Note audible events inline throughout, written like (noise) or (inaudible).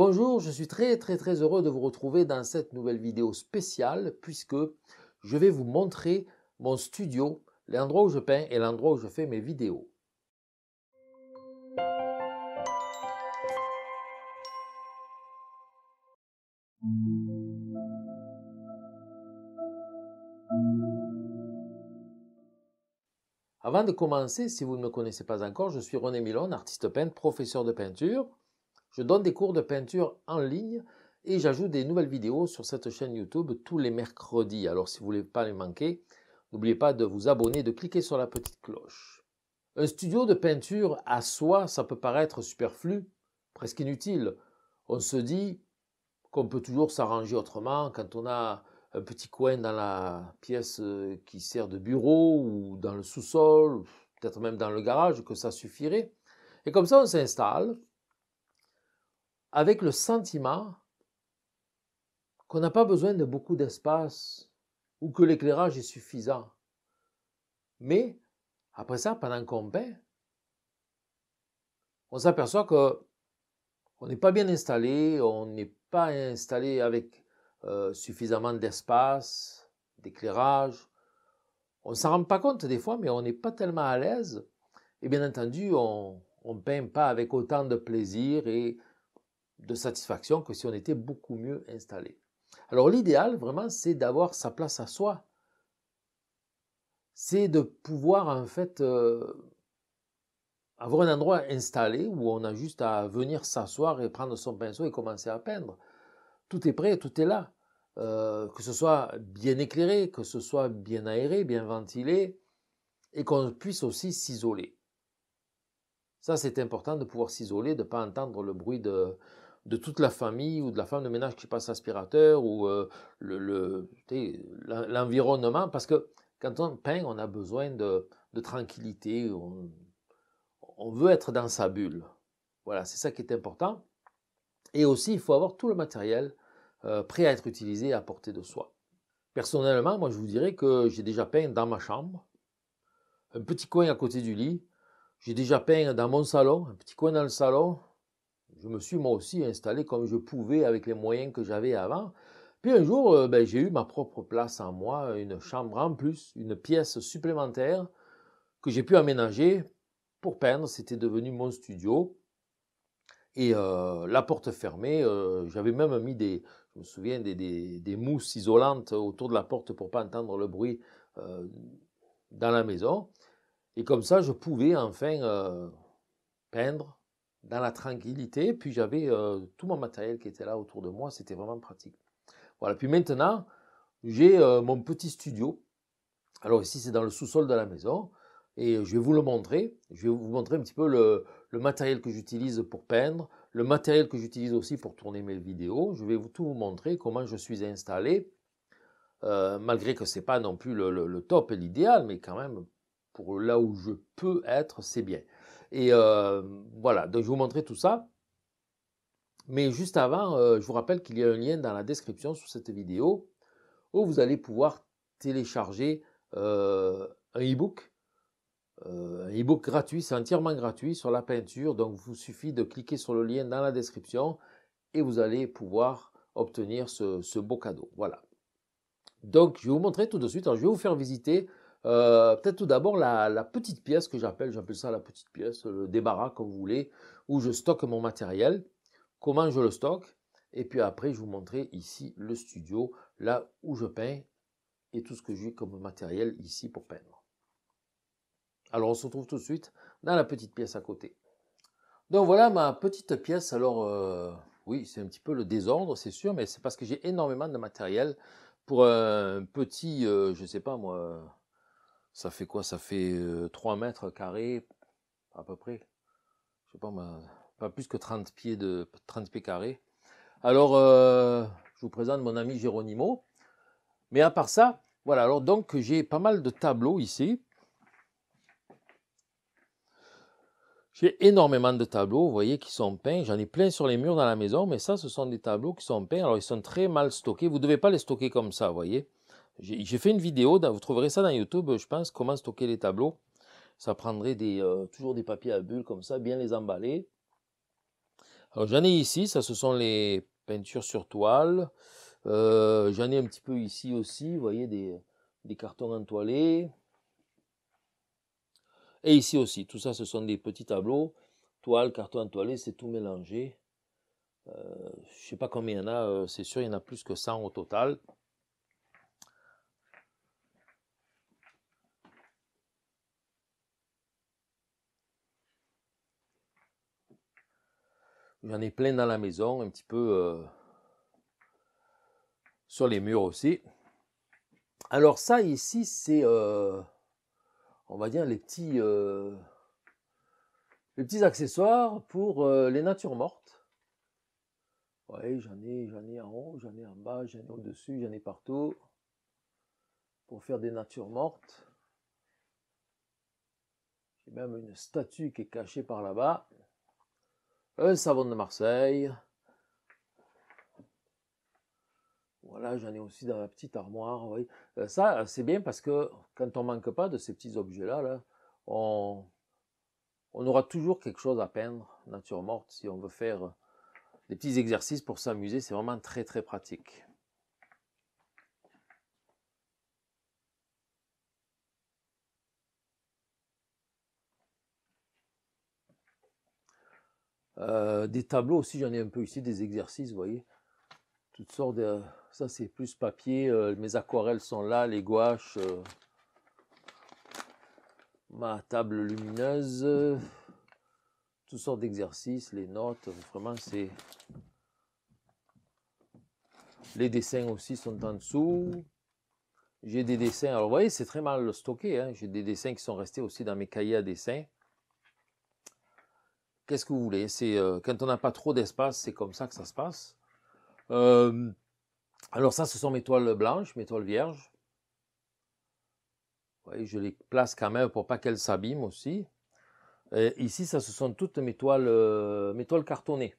Bonjour, je suis très très très heureux de vous retrouver dans cette nouvelle vidéo spéciale puisque je vais vous montrer mon studio, l'endroit où je peins et l'endroit où je fais mes vidéos. Avant de commencer, si vous ne me connaissez pas encore, je suis René Milon, artiste peintre, professeur de peinture. Je donne des cours de peinture en ligne et j'ajoute des nouvelles vidéos sur cette chaîne YouTube tous les mercredis. Alors si vous ne voulez pas les manquer, n'oubliez pas de vous abonner, de cliquer sur la petite cloche. Un studio de peinture à soi, ça peut paraître superflu, presque inutile. On se dit qu'on peut toujours s'arranger autrement quand on a un petit coin dans la pièce euh, qui sert de bureau ou dans le sous-sol, peut-être même dans le garage, que ça suffirait. Et comme ça, on s'installe, avec le sentiment qu'on n'a pas besoin de beaucoup d'espace ou que l'éclairage est suffisant. Mais après ça, pendant qu'on peint, on s'aperçoit que on n'est pas bien installé, on n'est pas installé avec euh, suffisamment d'espace, d'éclairage. On ne s'en rend pas compte des fois, mais on n'est pas tellement à l'aise. Et bien entendu, on ne peint pas avec autant de plaisir et de satisfaction que si on était beaucoup mieux installé. Alors l'idéal, vraiment, c'est d'avoir sa place à soi. C'est de pouvoir, en fait, euh, avoir un endroit installé où on a juste à venir s'asseoir et prendre son pinceau et commencer à peindre. Tout est prêt, tout est là. Euh, que ce soit bien éclairé, que ce soit bien aéré, bien ventilé, et qu'on puisse aussi s'isoler. Ça, c'est important de pouvoir s'isoler, de ne pas entendre le bruit de, de toute la famille ou de la femme de ménage qui passe l'aspirateur ou euh, l'environnement, parce que quand on peint, on a besoin de, tranquillité, on, veut être dans sa bulle. Voilà, c'est ça qui est important. Et aussi, il faut avoir tout le matériel euh, prêt à être utilisé à portée de soi. Personnellement, moi, je vous dirais que j'ai déjà peint dans ma chambre, un petit coin à côté du lit, j'ai déjà peint dans mon salon, un petit coin dans le salon, je me suis moi aussi installé comme je pouvais avec les moyens que j'avais avant. Puis un jour, euh, ben, j'ai eu ma propre place en moi, une chambre en plus, une pièce supplémentaire que j'ai pu aménager pour peindre. C'était devenu mon studio. Et euh, la porte fermée, euh, j'avais même mis des, je me souviens, des, des, mousses isolantes autour de la porte pour pas entendre le bruit dans la maison. Et comme ça, je pouvais enfin peindre dans la tranquillité. Puis j'avais euh, tout mon matériel qui était là autour de moi. C'était vraiment pratique. Voilà. Puis maintenant, j'ai euh, mon petit studio. Alors ici, c'est dans le sous-sol de la maison. Et je vais vous le montrer. Je vais vous montrer un petit peu le, matériel que j'utilise pour peindre, le matériel que j'utilise aussi pour tourner mes vidéos. Je vais vous tout vous montrer comment je suis installé. Euh, malgré que ce n'est pas non plus le top et l'idéal, mais quand même, pour là où je peux être, c'est bien. Et euh, voilà, donc je vais vous montrer tout ça. Mais juste avant, euh, je vous rappelle qu'il y a un lien dans la description sous cette vidéo où vous allez pouvoir télécharger euh, un e-book. un e-book gratuit, c'est entièrement gratuit sur la peinture. Donc, il vous suffit de cliquer sur le lien dans la description et vous allez pouvoir obtenir ce, beau cadeau. Voilà. Donc, je vais vous montrer tout de suite. je vais vous faire visiter euh, peut-être tout d'abord la, petite pièce que j'appelle, j'appelle ça la petite pièce, le débarras comme vous voulez, où je stocke mon matériel, comment je le stocke, et puis après je vous montrerai ici le studio, là où je peins, et tout ce que j'ai comme matériel ici pour peindre. Alors on se retrouve tout de suite dans la petite pièce à côté. Donc voilà ma petite pièce, alors euh, oui c'est un petit peu le désordre c'est sûr, mais c'est parce que j'ai énormément de matériel pour un petit, euh, je sais pas moi, ça fait quoi Ça fait 3 euh, mètres carrés, à peu près. Je sais pas, pas plus que 30 pieds, de, 30 pieds carrés. Alors, euh, je vous présente mon ami Géronimo. Mais à part ça, voilà, alors donc j'ai pas mal de tableaux ici. J'ai énormément de tableaux, vous voyez, qui sont peints. J'en ai plein sur les murs dans la maison, mais ça, ce sont des tableaux qui sont peints. Alors, ils sont très mal stockés. Vous ne devez pas les stocker comme ça, vous voyez. J'ai fait une vidéo, vous trouverez ça dans YouTube, je pense, comment stocker les tableaux. Ça prendrait euh, toujours des papiers à bulles comme ça, bien les emballer. Alors j'en ai ici, ça ce sont les peintures sur toile. Euh, j'en ai un petit peu ici aussi, vous voyez, des, cartons entoilés. Et ici aussi, tout ça ce sont des petits tableaux. Toile, carton entoilé, c'est tout mélangé. Euh, je ne sais pas combien il y en a, c'est sûr, il y en a plus que 100 au total. J'en ai plein dans la maison, un petit peu euh, sur les murs aussi. Alors ça ici, c'est, euh, on va dire, les petits, euh, les petits accessoires pour les natures mortes. Vous j'en ai, j'en ai en haut, j'en ai en bas, j'en ai au-dessus, j'en ai partout. Pour faire des natures mortes. J'ai même une statue qui est cachée par là-bas un savon de Marseille. Voilà, j'en ai aussi dans la petite armoire. Euh, ça, c'est bien parce que quand on manque pas de ces petits objets-là, là, on, on aura toujours quelque chose à peindre, nature morte, si on veut faire des petits exercices pour s'amuser. C'est vraiment très, très pratique. Euh, des tableaux aussi, j'en ai un peu ici, des exercices, vous voyez. Toutes sortes de... Ça, c'est plus papier. Euh, mes aquarelles sont là, les gouaches. Euh, ma table lumineuse. toutes sortes d'exercices, les notes. Vraiment, c'est... Les dessins aussi sont en dessous. J'ai des dessins. Alors, vous voyez, c'est très mal stocké. Hein. J'ai des dessins qui sont restés aussi dans mes cahiers à dessins. Qu'est-ce que vous voulez C'est euh, quand on n'a pas trop d'espace, c'est comme ça que ça se passe. Euh, alors ça, ce sont mes toiles blanches, mes toiles vierges. voyez, je les place quand même pour pas qu'elles s'abîment aussi. ici, ça, ce sont toutes mes toiles, euh, mes toiles cartonnées.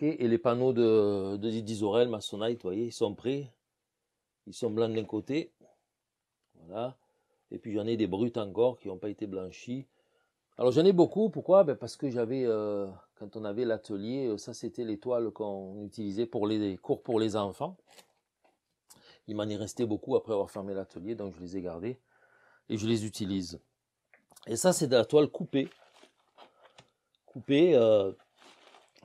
et les panneaux de, de d'isorel, Masonite, vous voyez, ils sont prêts. Ils sont blancs d'un côté. Voilà. Et puis j'en ai des brutes encore qui n'ont pas été blanchies. Alors j'en ai beaucoup, pourquoi ben, Parce que j'avais, euh, quand on avait l'atelier, euh, ça c'était les toiles qu'on utilisait pour les cours pour les enfants. Il m'en est resté beaucoup après avoir fermé l'atelier, donc je les ai gardés et je les utilise. Et ça c'est de la toile coupée, coupée, euh,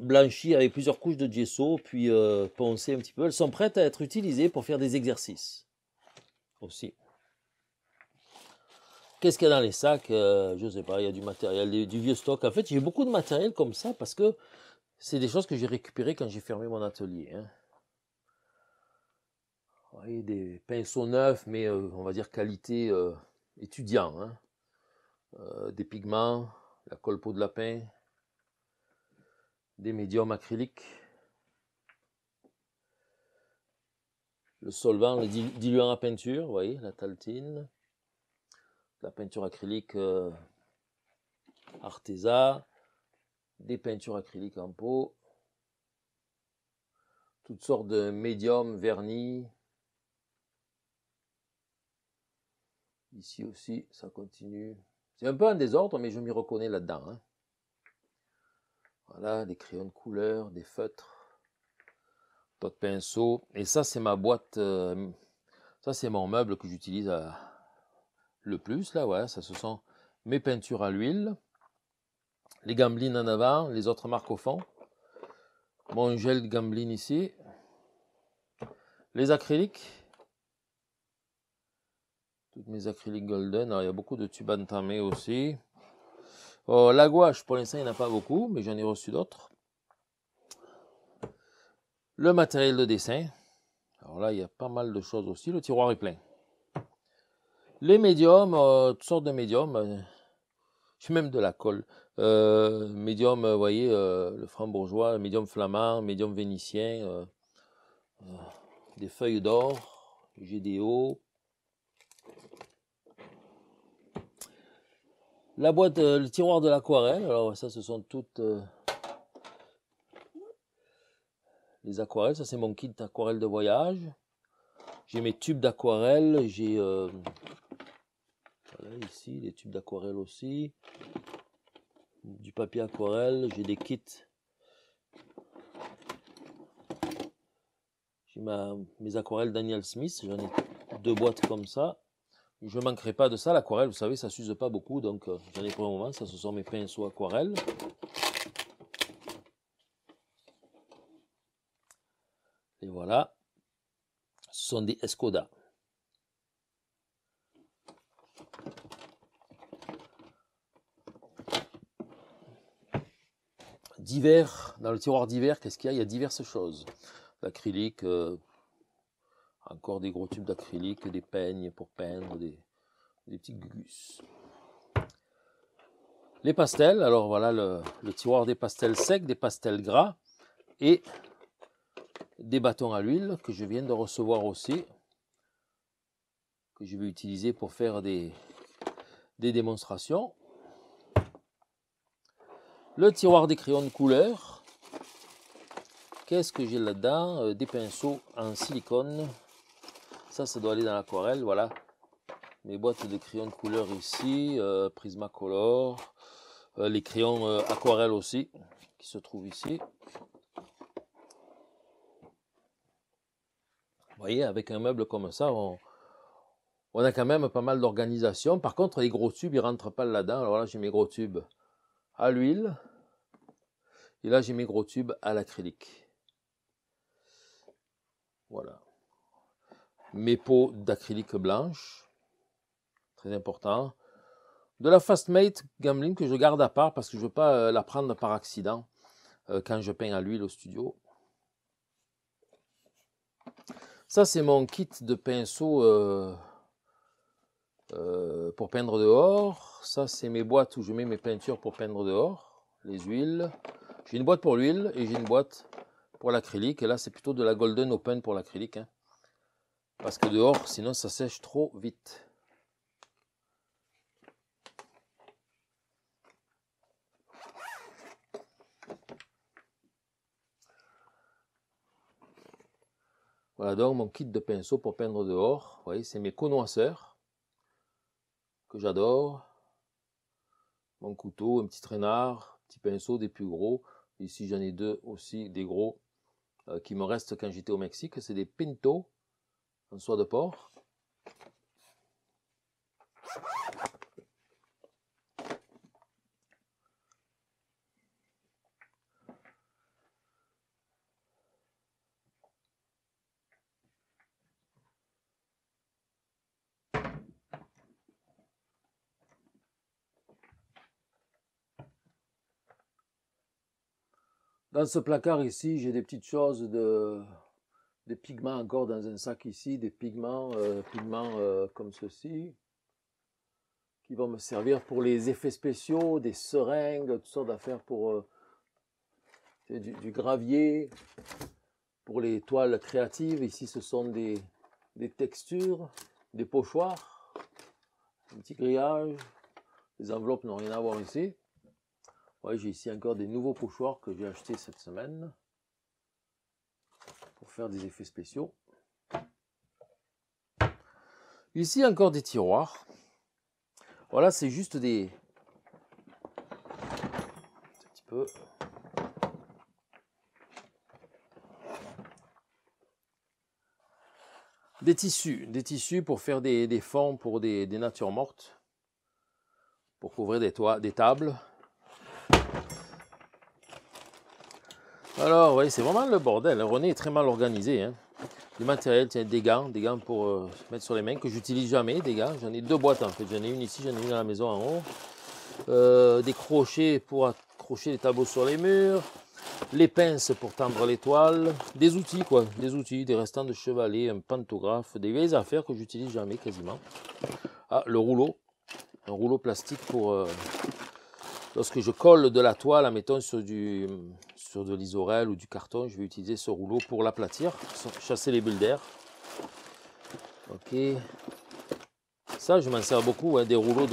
blanchie avec plusieurs couches de gesso, puis poncée un petit peu. Elles sont prêtes à être utilisées pour faire des exercices aussi. Qu'est-ce qu'il y a dans les sacs euh, Je ne sais pas, il y a du matériel, du, vieux stock. En fait, j'ai beaucoup de matériel comme ça parce que c'est des choses que j'ai récupérées quand j'ai fermé mon atelier. Vous hein. voyez, des pinceaux neufs, mais euh, on va dire qualité euh, étudiant. Hein. des pigments, la colle peau de lapin, des médiums acryliques, le solvant, le diluant à peinture, vous voyez, la taltine la peinture acrylique euh, Arteza. des peintures acryliques en pot, toutes sortes de médiums, vernis. Ici aussi, ça continue. C'est un peu un désordre, mais je m'y reconnais là-dedans. Hein. Voilà, des crayons de couleur, des feutres, de pinceaux. Et ça, c'est ma boîte, euh, ça c'est mon meuble que j'utilise à, le plus, là, ouais, ça ce sont mes peintures à l'huile, les gamblines en avant, les autres marques au fond, mon gel de gambline ici, les acryliques, toutes mes acryliques golden, alors il y a beaucoup de tubes entamés aussi. Oh, la gouache, pour l'instant, il n'y en a pas beaucoup, mais j'en ai reçu d'autres. Le matériel de dessin, alors là, il y a pas mal de choses aussi, le tiroir est plein. Les médiums, euh, toutes sortes de médiums. Euh, je suis même de la colle. Euh, médium, vous voyez, le franc-bourgeois, médium flamand, médium vénitien, des feuilles d'or, GDO. La boîte, le tiroir de l'aquarelle. Alors ça, ce sont toutes les aquarelles. Ça, c'est mon kit d'aquarelle de voyage. J'ai mes tubes d'aquarelle. J'ai ici, des tubes d'aquarelle aussi, du papier aquarelle, j'ai des kits. J'ai mes aquarelles Daniel Smith, j'en ai deux boîtes comme ça. Je ne manquerai pas de ça, l'aquarelle, vous savez, ça s'use pas beaucoup, donc euh, j'en ai pour le moment, ça ce sont mes pinceaux aquarelles. Et voilà, ce sont des Escoda. dans le tiroir d'hiver, qu'est-ce qu'il y a Il y a diverses choses. L'acrylique, euh, encore des gros tubes d'acrylique, des peignes pour peindre, des, petits gugus. Les pastels, alors voilà le, tiroir des pastels secs, des pastels gras et des bâtons à l'huile que je viens de recevoir aussi, que je vais utiliser pour faire des, des démonstrations. Le tiroir des crayons de couleur. Qu'est-ce que j'ai là-dedans euh, Des pinceaux en silicone. Ça, ça doit aller dans l'aquarelle, voilà. Mes boîtes de crayons de couleur ici, euh, Prismacolor. Euh, les crayons aquarelles aussi, qui se trouvent ici. Vous voyez, avec un meuble comme ça, on, a quand même pas mal d'organisation. Par contre, les gros tubes, ils rentrent pas là-dedans. Alors là, j'ai mes gros tubes à l'huile. Et là, j'ai mes gros tubes à l'acrylique. Voilà. Mes pots d'acrylique blanche. Très important. De la Fastmate Gambling que je garde à part parce que je ne veux pas euh, la prendre par accident euh, quand je peins à l'huile au studio. Ça, c'est mon kit de pinceau euh, pour peindre dehors. Ça, c'est mes boîtes où je mets mes peintures pour peindre dehors, les huiles. J'ai une boîte pour l'huile et j'ai une boîte pour l'acrylique. Et là, c'est plutôt de la Golden Open pour l'acrylique. Hein. parce que dehors, sinon, ça sèche trop vite. Voilà donc mon kit de pinceau pour peindre dehors. Vous voyez, c'est mes connoisseurs que j'adore. Mon couteau, un petit traînard, petit pinceau, des plus gros. Ici, j'en ai deux aussi, des gros, euh, qui me restent quand j'étais au Mexique. C'est des pinto en soie de porc. Dans ce placard ici, j'ai des petites choses de des pigments encore dans un sac ici, des pigments, euh, pigments euh, comme ceci, qui vont me servir pour les effets spéciaux, des seringues, toutes sortes d'affaires pour euh, du, gravier, pour les toiles créatives. Ici, ce sont des, des textures, des pochoirs, un petit grillage. Les enveloppes n'ont rien à voir ici. Ouais, j'ai ici encore des nouveaux pochoirs que j'ai achetés cette semaine pour faire des effets spéciaux. Ici encore des tiroirs. Voilà, c'est juste des... Un petit peu... Des tissus, des tissus pour faire des, fonds formes pour des, des natures mortes, pour couvrir des toits, des tables. Alors, voyez, c'est vraiment le bordel. Hein. René est très mal organisé. Hein. Du matériel, tiens, des gants, des gants pour euh, mettre sur les mains, que j'utilise jamais, des gants. J'en ai deux boîtes en fait. J'en ai une ici, j'en ai une à la maison en haut. Euh, des crochets pour accrocher les tableaux sur les murs. Les pinces pour tendre les toiles. Des outils, quoi. Des outils, des restants de chevalet, un pantographe, des vieilles affaires que j'utilise jamais quasiment. Ah, le rouleau. Un rouleau plastique pour. Euh, lorsque je colle de la toile, mettons sur du, sur de l'isorel ou du carton, je vais utiliser ce rouleau pour l'aplatir, chasser les bulles d'air. Ok. Ça, je m'en sers beaucoup, hein, des rouleaux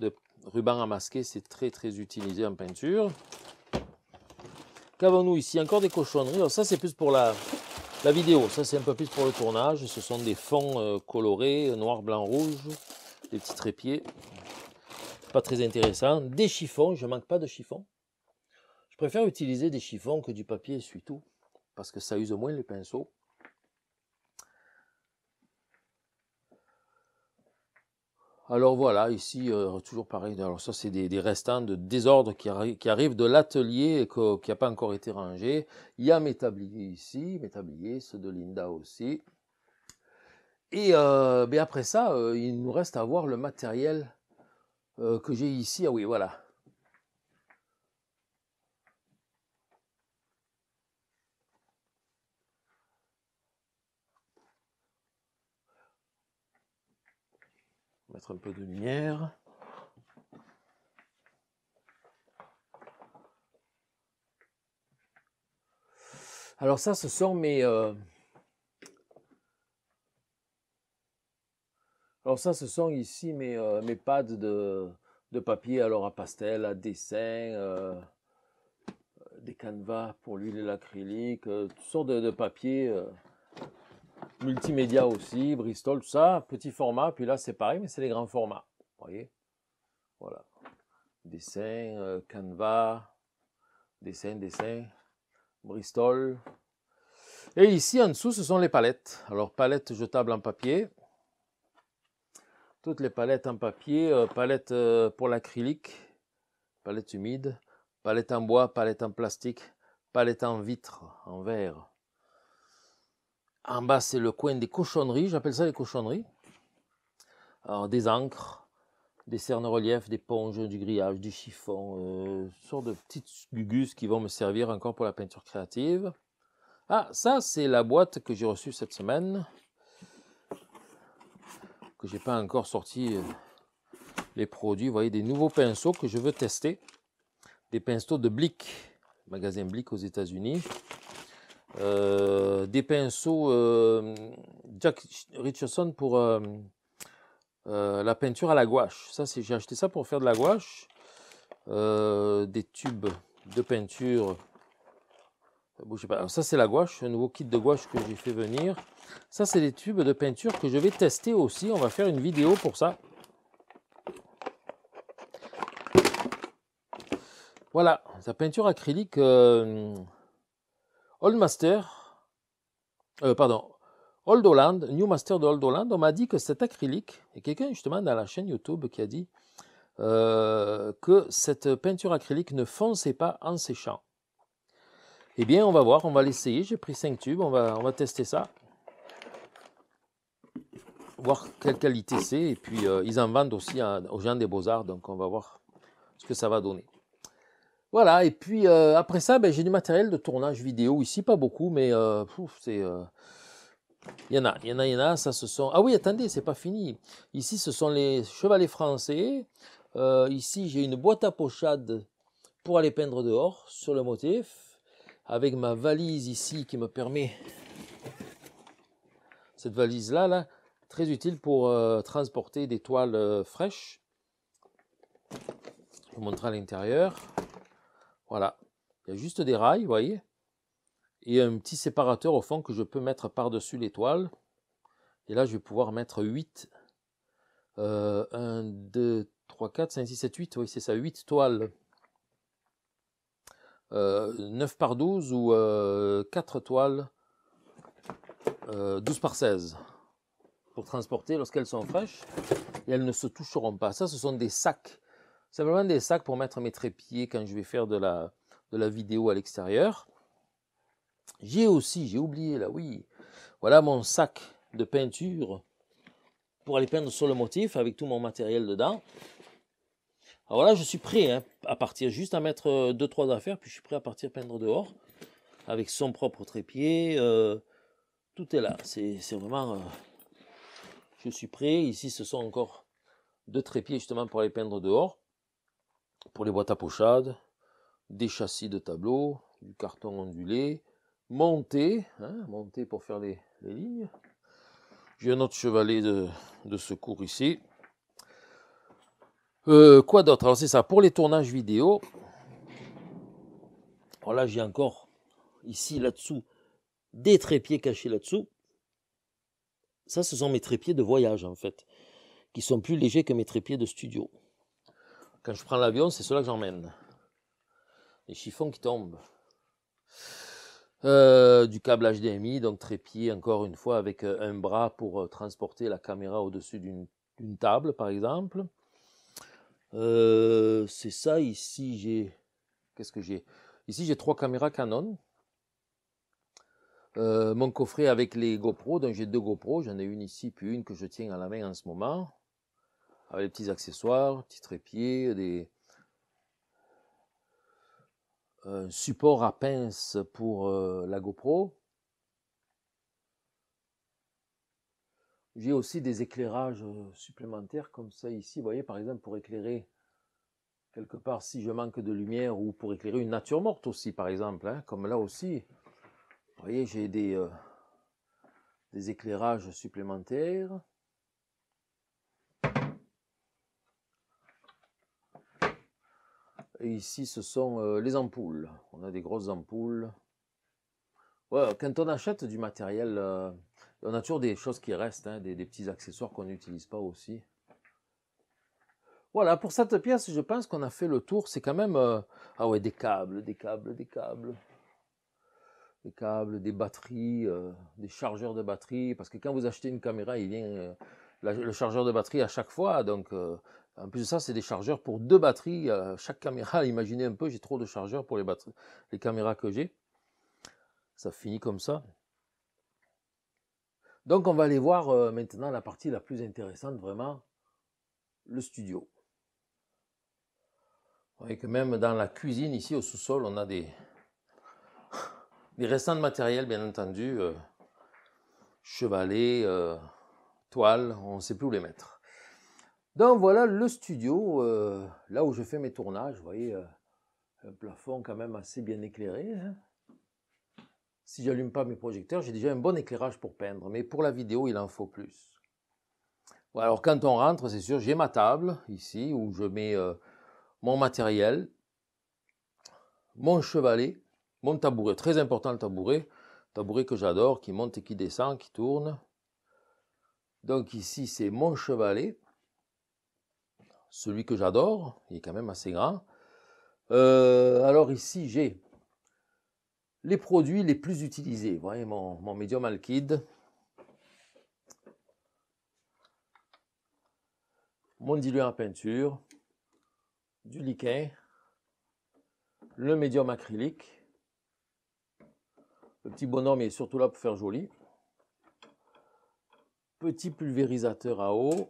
de, ruban à masquer, c'est très très utilisé en peinture. Qu'avons-nous ici Encore des cochonneries. ça, c'est plus pour la, la vidéo, ça c'est un peu plus pour le tournage. Ce sont des fonds euh, colorés, noir, blanc, rouge, des petits trépieds. Pas très intéressant. Des chiffons, je manque pas de chiffons. Je préfère utiliser des chiffons que du papier essuie-tout, parce que ça use moins les pinceaux. Alors voilà, ici, euh, toujours pareil. Alors ça, c'est des, restants de désordre qui, arrivent de l'atelier et qui n'a pas encore été rangé. Il y a mes tabliers ici, mes tabliers, ceux de Linda aussi. Et euh, ben après ça, euh, il nous reste à voir le matériel que j'ai ici. Ah oui, voilà. Mettre un peu de lumière. Alors ça, ce sont mes... Euh, alors ça, ce sont ici mes, euh, mes pads de, papier, alors à pastel, à dessin, euh, des canevas pour l'huile et l'acrylique, toutes sortes de, de papiers multimédia aussi, Bristol, tout ça, petit format, puis là c'est pareil, mais c'est les grands formats, vous voyez Voilà, dessin, euh, canvas, dessin, dessin, Bristol. Et ici en dessous, ce sont les palettes. Alors palettes jetables en papier, toutes les palettes en papier, euh, palettes euh, pour l'acrylique, palettes humides, palettes en bois, palettes en plastique, palettes en vitre, en verre. En bas, c'est le coin des cochonneries, j'appelle ça les cochonneries. Alors, des encres, des cernes-reliefs, des ponges, du grillage, du chiffon, euh, sorte de petites gugus qui vont me servir encore pour la peinture créative. Ah, ça, c'est la boîte que j'ai reçue cette semaine, que j'ai pas encore sorti euh, les produits. Vous voyez, des nouveaux pinceaux que je veux tester, des pinceaux de Blick, magasin Blick aux États-Unis. Euh, des pinceaux euh, Jack Richardson pour euh, la peinture à la gouache. Ça, j'ai acheté ça pour faire de la gouache. des tubes de peinture. ça, c'est la gouache, un nouveau kit de gouache que j'ai fait venir. Ça, c'est des tubes de peinture que je vais tester aussi. On va faire une vidéo pour ça. Voilà, la peinture acrylique, Old Master, euh, pardon, Old Holland, New Master de Old Holland, on m'a dit que cet acrylique, et quelqu'un justement dans la chaîne YouTube qui a dit euh, que cette peinture acrylique ne fonçait pas en séchant. Eh bien, on va voir, on va l'essayer. J'ai pris cinq tubes, on va, on va tester ça. Voir quelle qualité c'est. Et puis, euh, ils en vendent aussi aux gens des beaux-arts, donc on va voir ce que ça va donner. Voilà, et puis euh, après ça, ben, j'ai du matériel de tournage vidéo ici, pas beaucoup, mais euh, euh, Il y en a, il y en a, il y en a, ça se sont. Ah oui, attendez, c'est pas fini. Ici, ce sont les chevalets français. ici, j'ai une boîte à pochade pour aller peindre dehors sur le motif, avec ma valise ici qui me permet. Cette valise-là, là, très utile pour transporter des toiles fraîches. Je vous montrer à l'intérieur. Voilà. Il y a juste des rails, vous voyez. Et un petit séparateur au fond que je peux mettre par-dessus toiles. Et là, je vais pouvoir mettre 8. 1, 2, 3, 4, 5, 6, 7, 8. Oui, c'est ça, 8 toiles. 9 euh, par 12 ou euh, 4 toiles 12 euh, par 16 pour transporter lorsqu'elles sont fraîches et elles ne se toucheront pas. Ça, ce sont des sacs vraiment des sacs pour mettre mes trépieds quand je vais faire de la, de la vidéo à l'extérieur. J'ai aussi, j'ai oublié là, oui. Voilà mon sac de peinture pour aller peindre sur le motif avec tout mon matériel dedans. Alors là, je suis prêt hein, à partir, juste à mettre euh, deux trois affaires, puis je suis prêt à partir peindre dehors avec son propre trépied. Euh, tout est là. C'est vraiment. Euh, je suis prêt. Ici, ce sont encore deux trépieds justement pour aller peindre dehors pour les boîtes à pochades, des châssis de tableau, du carton ondulé, monté, hein, pour faire les, lignes. J'ai un autre chevalet de, secours ici. Euh, quoi d'autre Alors c'est ça, pour les tournages vidéo, alors là j'ai encore, ici, là-dessous, des trépieds cachés là-dessous. Ça, ce sont mes trépieds de voyage en fait, qui sont plus légers que mes trépieds de studio. Quand je prends l'avion, c'est cela que j'emmène. Les chiffons qui tombent. Euh, du câble HDMI, donc trépied encore une fois avec euh, un bras pour euh, transporter la caméra au-dessus d'une table par exemple. c'est ça ici j'ai... Qu'est-ce que j'ai Ici j'ai trois caméras Canon. mon coffret avec les GoPro, donc j'ai deux GoPro, j'en ai une ici puis une que je tiens à la main en ce moment. Ah, les petits accessoires, petits trépieds, des un support à pince pour euh, la GoPro. J'ai aussi des éclairages euh, supplémentaires comme ça ici. Vous voyez, par exemple, pour éclairer quelque part si je manque de lumière ou pour éclairer une nature morte aussi, par exemple, hein, comme là aussi. Vous voyez, j'ai des euh, éclairages supplémentaires. ici, ce sont euh, les ampoules. On a des grosses ampoules. quand on achète du matériel, euh, on a toujours des choses qui restent, hein, des, petits accessoires qu'on n'utilise pas aussi. Voilà, pour cette pièce, je pense qu'on a fait le tour. C'est quand même... Euh, ah ouais, des câbles, des câbles, des câbles. Des câbles, des batteries, des chargeurs de batterie. Parce que quand vous achetez une caméra, il vient le chargeur de batterie à chaque fois. Donc, en plus de ça, c'est des chargeurs pour deux batteries. Euh, chaque caméra, (laughs) imaginez un peu, j'ai trop de chargeurs pour les, batteries, les caméras que j'ai. Ça finit comme ça. Donc on va aller voir euh, maintenant la partie la plus intéressante vraiment, le studio. Vous voyez que même dans la cuisine, ici au sous-sol, on a des, (laughs) des restants de matériel, bien entendu. Euh, chevalet, toile, on ne sait plus où les mettre. Donc voilà le studio, euh, là où je fais mes tournages, vous voyez, euh, un plafond quand même assez bien éclairé. Hein. Si j'allume pas mes projecteurs, j'ai déjà un bon éclairage pour peindre, mais pour la vidéo, il en faut plus. alors quand on rentre, c'est sûr, j'ai ma table ici où je mets euh, mon matériel, mon chevalet, mon tabouret, très important le tabouret, tabouret que j'adore, qui monte et qui descend, qui tourne. Donc ici, c'est mon chevalet celui que j'adore, il est quand même assez grand. Euh, alors ici, j'ai les produits les plus utilisés. Vous voyez mon, mon médium alkyde. Mon diluant à peinture, du liquin, le médium acrylique. Le petit bonhomme est surtout là pour faire joli. Petit pulvérisateur à eau.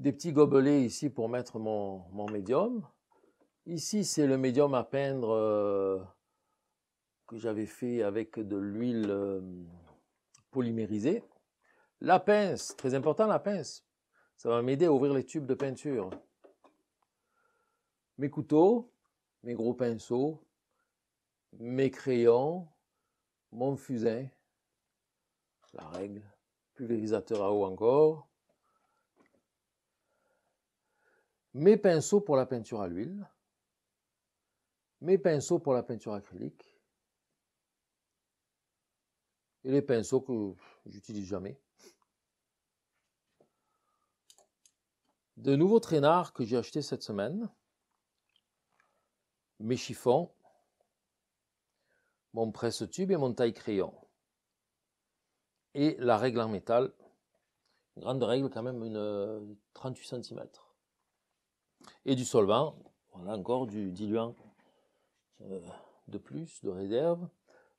des petits gobelets ici pour mettre mon, médium. Ici, c'est le médium à peindre euh, que j'avais fait avec de l'huile euh, polymérisée. La pince, très important la pince. Ça va m'aider à ouvrir les tubes de peinture. Mes couteaux, mes gros pinceaux, mes crayons, mon fusain, la règle, pulvérisateur à eau encore, mes pinceaux pour la peinture à l'huile, mes pinceaux pour la peinture acrylique et les pinceaux que j'utilise jamais. De nouveaux traînards que j'ai achetés cette semaine, mes chiffons, mon presse-tube et mon taille-crayon. Et la règle en métal, grande règle quand même, une 38 euh, cm. Et du solvant, voilà encore du diluant euh, de plus, de réserve.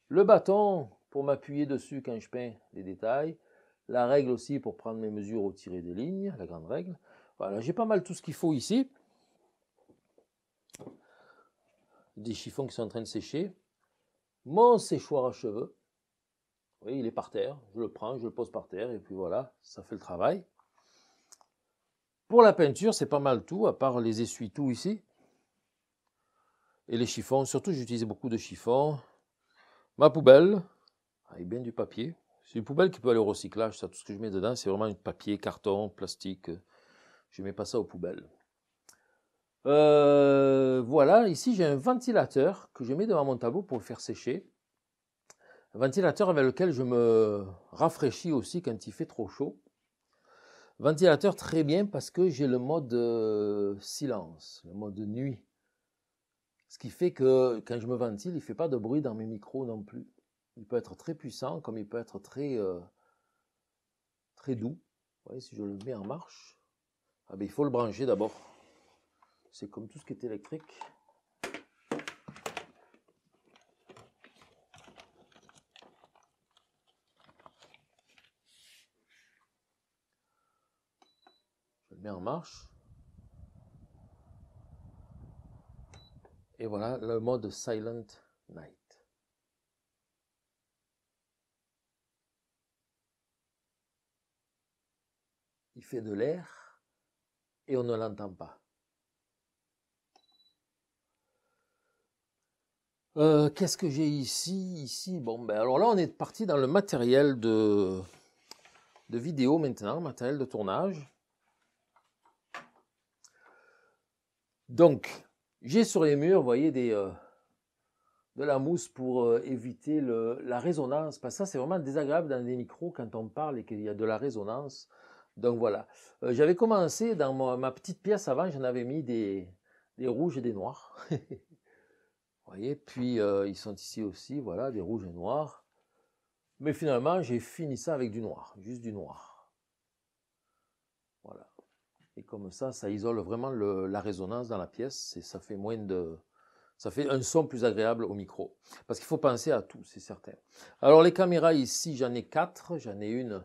Le bâton pour m'appuyer dessus quand je peins les détails. La règle aussi pour prendre mes mesures au tirer des lignes, la grande règle. Voilà, j'ai pas mal tout ce qu'il faut ici. Des chiffons qui sont en train de sécher. Mon séchoir à cheveux. Oui, il est par terre. Je le prends, je le pose par terre et puis voilà, ça fait le travail. Pour la peinture, c'est pas mal tout, à part les essuie-tout ici. Et les chiffons, surtout j'utilise beaucoup de chiffons. Ma poubelle, avec ah, bien du papier. C'est une poubelle qui peut aller au recyclage, ça, tout ce que je mets dedans, c'est vraiment du papier, carton, plastique. Je ne mets pas ça aux poubelles. Euh, voilà, ici j'ai un ventilateur que je mets devant mon tableau pour le faire sécher. Un ventilateur avec lequel je me rafraîchis aussi quand il fait trop chaud. Ventilateur, très bien parce que j'ai le mode euh, silence, le mode nuit. Ce qui fait que quand je me ventile, il ne fait pas de bruit dans mes micros non plus. Il peut être très puissant comme il peut être très, euh, très doux. Vous voyez, si je le mets en marche, ah ben, il faut le brancher d'abord. C'est comme tout ce qui est électrique. met en marche. Et voilà le mode Silent Night. Il fait de l'air et on ne l'entend pas. Euh, qu'est-ce que j'ai ici Ici, bon, ben alors là, on est parti dans le matériel de, de vidéo maintenant, matériel de tournage. Donc, j'ai sur les murs, vous voyez, euh, de la mousse pour euh, éviter la résonance. Parce que ça, c'est vraiment désagréable dans des micros quand on parle et qu'il y a de la résonance. Donc voilà. Euh, j'avais commencé dans ma, petite pièce avant, j'en avais mis des, des, rouges et des noirs. (laughs) vous voyez, puis ils sont ici aussi, voilà, des rouges et noirs. Mais finalement, j'ai fini ça avec du noir, juste du noir comme ça, ça isole vraiment la résonance dans la pièce et ça fait moins de, ça fait un son plus agréable au micro. Parce qu'il faut penser à tout, c'est certain. Alors les caméras ici, j'en ai quatre. J'en ai une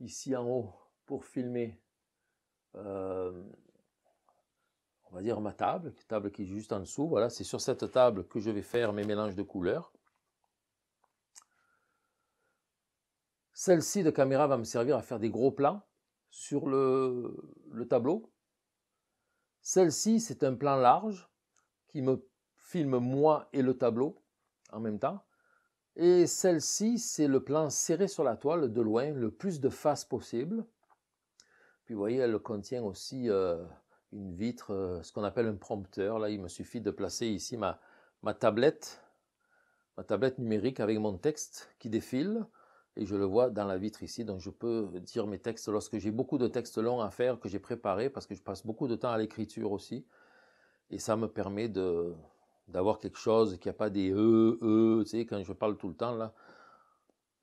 ici en haut pour filmer, euh, on va dire ma table, table qui est juste en dessous. Voilà, c'est sur cette table que je vais faire mes mélanges de couleurs. Celle-ci de caméra va me servir à faire des gros plans sur le, tableau. Celle-ci, c'est un plan large qui me filme moi et le tableau en même temps. Et celle-ci, c'est le plan serré sur la toile de loin, le plus de face possible. Puis vous voyez, elle contient aussi euh, une vitre, euh, ce qu'on appelle un prompteur. Là, il me suffit de placer ici ma tablette, ma tablette numérique avec mon texte qui défile et je le vois dans la vitre ici, donc je peux dire mes textes lorsque j'ai beaucoup de textes longs à faire que j'ai préparés, parce que je passe beaucoup de temps à l'écriture aussi, et ça me permet de d'avoir quelque chose qui a pas des e e, tu sais, quand je parle tout le temps là,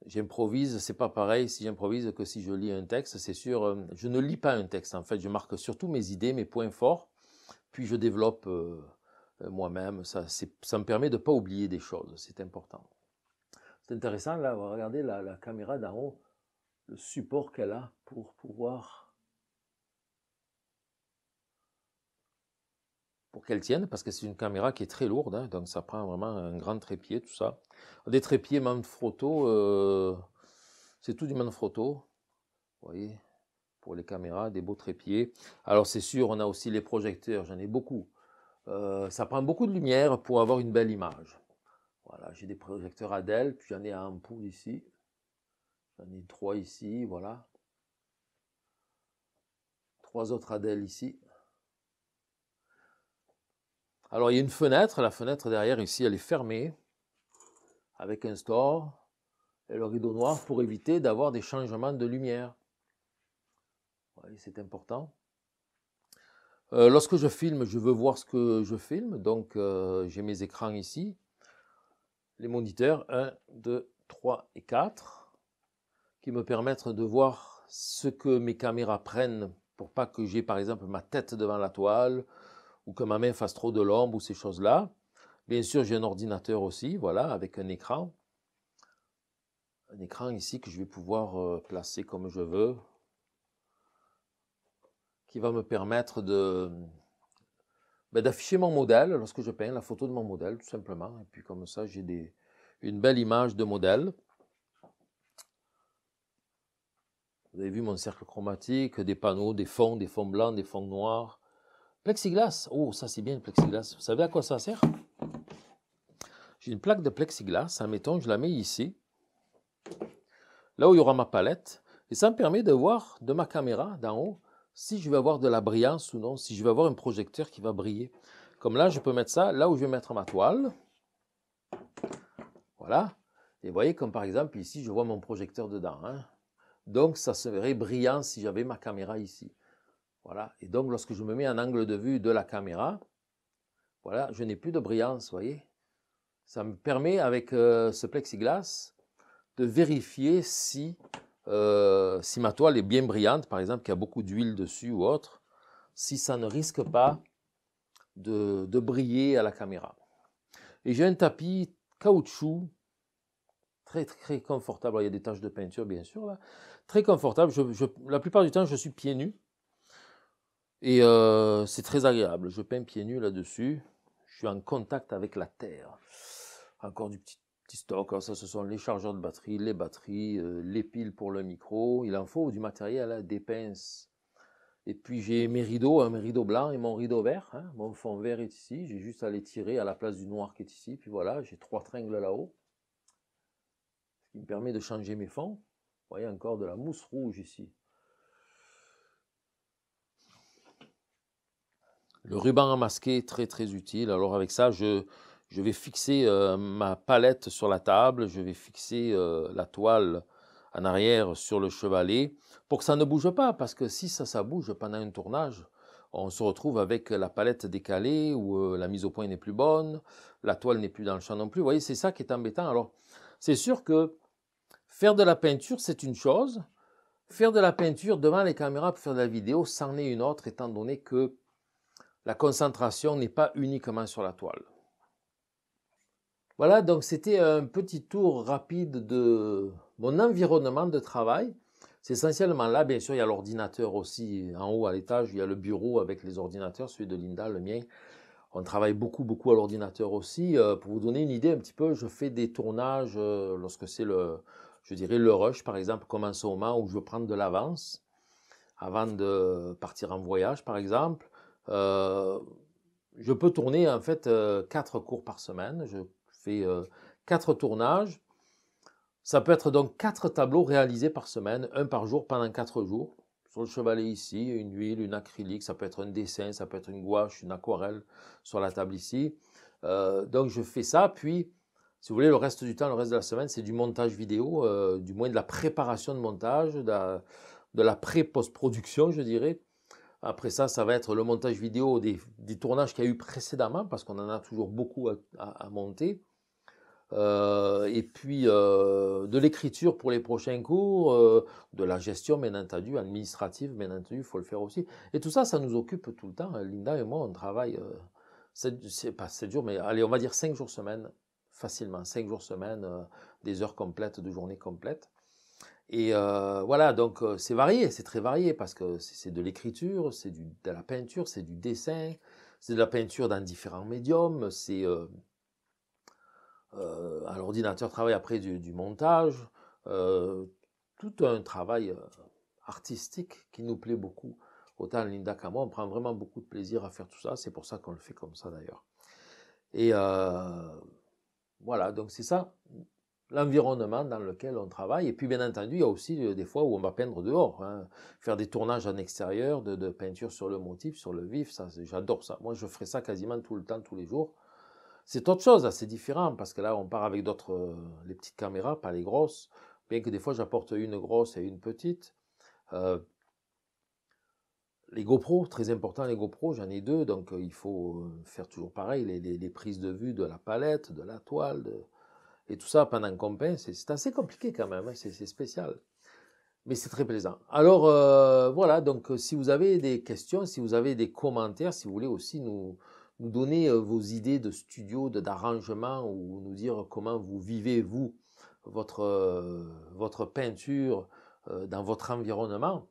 j'improvise, c'est pas pareil si j'improvise que si je lis un texte, c'est sûr, euh, je ne lis pas un texte en fait, je marque surtout mes idées, mes points forts, puis je développe euh, euh, moi-même, ça, ça me permet de ne pas oublier des choses, c'est important. C'est intéressant, là, regardez la, la caméra d'en haut, le support qu'elle a pour pouvoir... pour qu'elle tienne, parce que c'est une caméra qui est très lourde, hein, donc ça prend vraiment un grand trépied, tout ça. Des trépieds Manfrotto, euh, c'est tout du Manfrotto, vous voyez, pour les caméras, des beaux trépieds. Alors c'est sûr, on a aussi les projecteurs, j'en ai beaucoup. Euh, ça prend beaucoup de lumière pour avoir une belle image. Voilà, j'ai des projecteurs Adèle, puis j'en ai un ampoule ici. J'en ai trois ici, voilà. Trois autres Adèle ici. Alors il y a une fenêtre, la fenêtre derrière ici, elle est fermée avec un store et le rideau noir pour éviter d'avoir des changements de lumière. c'est important. Euh, lorsque je filme, je veux voir ce que je filme, donc euh, j'ai mes écrans ici les moniteurs 1, 2, 3 et 4 qui me permettent de voir ce que mes caméras prennent pour pas que j'ai par exemple ma tête devant la toile ou que ma main fasse trop de l'ombre ou ces choses-là. Bien sûr, j'ai un ordinateur aussi, voilà, avec un écran. Un écran ici que je vais pouvoir euh, placer comme je veux, qui va me permettre de, ben, d'afficher mon modèle lorsque je peins, la photo de mon modèle, tout simplement. Et puis comme ça, j'ai des, une belle image de modèle. Vous avez vu mon cercle chromatique, des panneaux, des fonds, des fonds blancs, des fonds noirs. Plexiglas, oh ça c'est bien le plexiglas. Vous savez à quoi ça sert J'ai une plaque de plexiglas, admettons, hein, je la mets ici, là où il y aura ma palette, et ça me permet de voir de ma caméra d'en haut si je vais avoir de la brillance ou non, si je vais avoir un projecteur qui va briller. Comme là, je peux mettre ça là où je vais mettre ma toile. Voilà. Et vous voyez, comme par exemple ici, je vois mon projecteur dedans. Hein. Donc, ça serait brillant si j'avais ma caméra ici. Voilà. Et donc, lorsque je me mets en angle de vue de la caméra, voilà, je n'ai plus de brillance, vous voyez. Ça me permet, avec euh, ce plexiglas, de vérifier si euh, si ma toile est bien brillante, par exemple, qu'il y a beaucoup d'huile dessus ou autre, si ça ne risque pas de, briller à la caméra. Et j'ai un tapis caoutchouc, très très confortable. il y a des taches de peinture, bien sûr, là. Très confortable. la plupart du temps, je suis pieds nus. Et euh, c'est très agréable. Je peins pieds nus là-dessus. Je suis en contact avec la terre. Encore du petit petit stock. Hein, ça, ce sont les chargeurs de batterie, les batteries, euh, les piles pour le micro. Il en faut du matériel, hein, des pinces. Et puis j'ai mes rideaux, hein, mes rideaux blancs et mon rideau vert. Mon fond vert est ici. J'ai juste à les tirer à la place du noir qui est ici. Puis voilà, j'ai trois tringles là-haut. Ce qui me permet de changer mes fonds. Vous voyez encore de la mousse rouge ici. Le ruban à masquer est très très utile. Alors avec ça, je, je vais fixer euh, ma palette sur la table, je vais fixer euh, la toile en arrière sur le chevalet pour que ça ne bouge pas, parce que si ça, ça bouge pendant un tournage, on se retrouve avec la palette décalée ou euh, la mise au point n'est plus bonne, la toile n'est plus dans le champ non plus. Vous voyez, c'est ça qui est embêtant. Alors, c'est sûr que faire de la peinture, c'est une chose. Faire de la peinture devant les caméras pour faire de la vidéo, c'en est une autre, étant donné que la concentration n'est pas uniquement sur la toile. Voilà, donc c'était un petit tour rapide de mon environnement de travail. C'est essentiellement là, bien sûr, il y a l'ordinateur aussi en haut à l'étage, il y a le bureau avec les ordinateurs, celui de Linda, le mien. On travaille beaucoup, beaucoup à l'ordinateur aussi. Euh, pour vous donner une idée un petit peu, je fais des tournages euh, lorsque c'est le, je dirais, le rush, par exemple, comme en ce moment où je veux prendre de l'avance avant de partir en voyage, par exemple. Euh, je peux tourner en fait quatre cours par semaine fait euh, quatre tournages. Ça peut être donc quatre tableaux réalisés par semaine, un par jour pendant quatre jours. Sur le chevalet ici, une huile, une acrylique, ça peut être un dessin, ça peut être une gouache, une aquarelle sur la table ici. Euh, donc je fais ça, puis si vous voulez, le reste du temps, le reste de la semaine, c'est du montage vidéo, euh, du moins de la préparation de montage, de la, pré-post-production, je dirais. Après ça, ça va être le montage vidéo des, tournages qu'il y a eu précédemment, parce qu'on en a toujours beaucoup à monter. Euh, et puis euh, de l'écriture pour les prochains cours, euh, de la gestion bien entendu, administrative bien entendu, il faut le faire aussi. Et tout ça, ça nous occupe tout le temps. Hein. Linda et moi, on travaille, c'est pas c'est dur, mais allez, on va dire 5 jours semaine, facilement, 5 jours semaine, des heures complètes, de journées complètes. Et voilà, donc c'est varié, c'est très varié parce que c'est de l'écriture, c'est de la peinture, c'est du dessin, c'est de la peinture dans différents médiums, c'est un euh, ordinateur travaille après du, montage, euh, tout un travail euh, artistique qui nous plaît beaucoup. Autant Linda qu'à moi, on prend vraiment beaucoup de plaisir à faire tout ça. C'est pour ça qu'on le fait comme ça d'ailleurs. Et voilà, donc c'est ça l'environnement dans lequel on travaille. Et puis bien entendu, il y a aussi des fois où on va peindre dehors, hein. faire des tournages en extérieur, de, peinture sur le motif, sur le vif. Ça, j'adore ça. Moi, je ferai ça quasiment tout le temps, tous les jours. C'est autre chose, c'est différent, parce que là, on part avec d'autres, euh, les petites caméras, pas les grosses, bien que des fois, j'apporte une grosse et une petite. Euh, les GoPro, très important, les GoPro, j'en ai deux, donc euh, il faut faire toujours pareil, les, prises de vue de la palette, de la toile, et tout ça pendant qu'on peint, c'est assez compliqué quand même, hein, c'est spécial. Mais c'est très plaisant. Alors voilà, donc si vous avez des questions, si vous avez des commentaires, si vous voulez aussi nous, nous donner vos idées de studio, d'arrangement ou nous dire comment vous vivez, vous, votre, votre peinture dans votre environnement,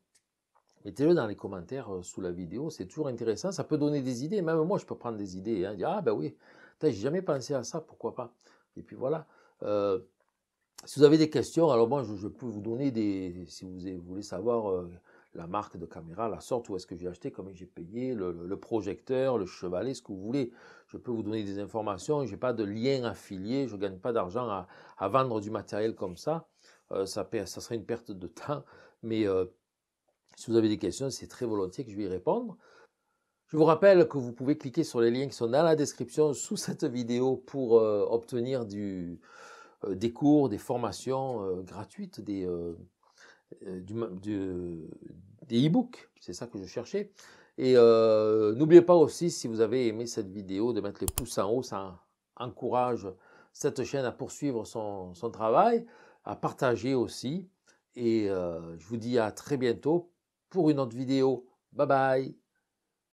mettez-le dans les commentaires sous la vidéo, c'est toujours intéressant, ça peut donner des idées, même moi je peux prendre des idées, hein, dire ah ben oui, j'ai jamais pensé à ça, pourquoi pas, et puis voilà. si vous avez des questions, alors moi je, peux vous donner des, si vous voulez savoir la marque de caméra, la sorte, où est-ce que j'ai acheté, comment j'ai payé, le, projecteur, le chevalet, ce que vous voulez. Je peux vous donner des informations, je n'ai pas de lien affilié, je ne gagne pas d'argent à, vendre du matériel comme ça. Euh, ça, serait une perte de temps, mais euh, si vous avez des questions, c'est très volontiers que je vais y répondre. Je vous rappelle que vous pouvez cliquer sur les liens qui sont dans la description sous cette vidéo pour euh, obtenir du, des cours, des formations gratuites, des, euh, du, euh, des e C'est ça que je cherchais. Et euh, n'oubliez pas aussi, si vous avez aimé cette vidéo, de mettre les pouces en haut. Ça encourage cette chaîne à poursuivre son, travail, à partager aussi. Et je vous dis à très bientôt pour une autre vidéo. Bye bye